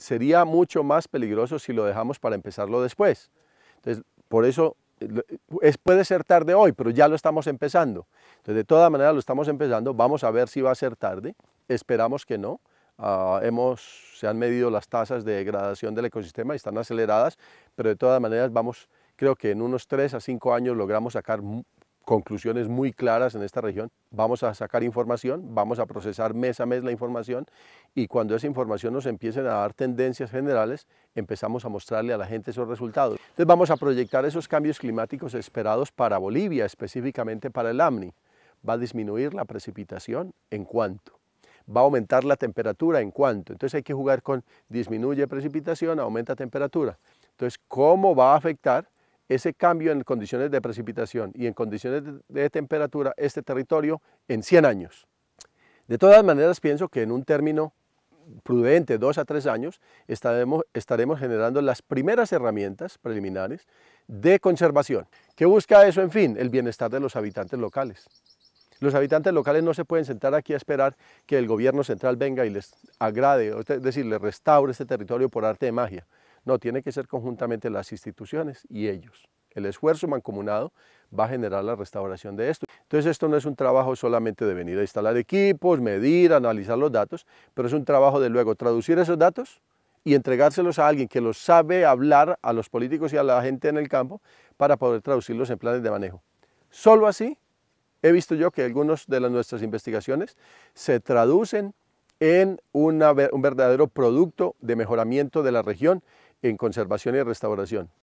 sería mucho más peligroso si lo dejamos para empezarlo después. Entonces, por eso puede ser tarde hoy, pero ya lo estamos empezando. Entonces, de todas maneras lo estamos empezando, vamos a ver si va a ser tarde, esperamos que no. Ah, hemos, se han medido las tasas de degradación del ecosistema y están aceleradas, pero de todas maneras vamos, creo que en unos 3 a 5 años logramos sacar conclusiones muy claras en esta región. Vamos a sacar información, vamos a procesar mes a mes la información y cuando esa información nos empiece a dar tendencias generales, empezamos a mostrarle a la gente esos resultados. Entonces vamos a proyectar esos cambios climáticos esperados para Bolivia, específicamente para el AMNI. Va a disminuir la precipitación en cuanto va a aumentar la temperatura en cuanto. Entonces hay que jugar con disminuye precipitación, aumenta temperatura. Entonces, ¿cómo va a afectar ese cambio en condiciones de precipitación y en condiciones de, temperatura este territorio en 100 años. De todas maneras, pienso que en un término prudente, dos a tres años, estaremos, estaremos generando las primeras herramientas preliminares de conservación. ¿Qué busca eso, en fin? El bienestar de los habitantes locales. Los habitantes locales no se pueden sentar aquí a esperar que el gobierno central venga y les agrade, es decir, les restaure este territorio por arte de magia. No, tiene que ser conjuntamente las instituciones y ellos. El esfuerzo mancomunado va a generar la restauración de esto. Entonces esto no es un trabajo solamente de venir a instalar equipos, medir, analizar los datos, pero es un trabajo de luego traducir esos datos y entregárselos a alguien que los sabe hablar a los políticos y a la gente en el campo para poder traducirlos en planes de manejo. Solo así he visto yo que algunas de las, nuestras investigaciones se traducen en un verdadero producto de mejoramiento de la región en conservación y restauración.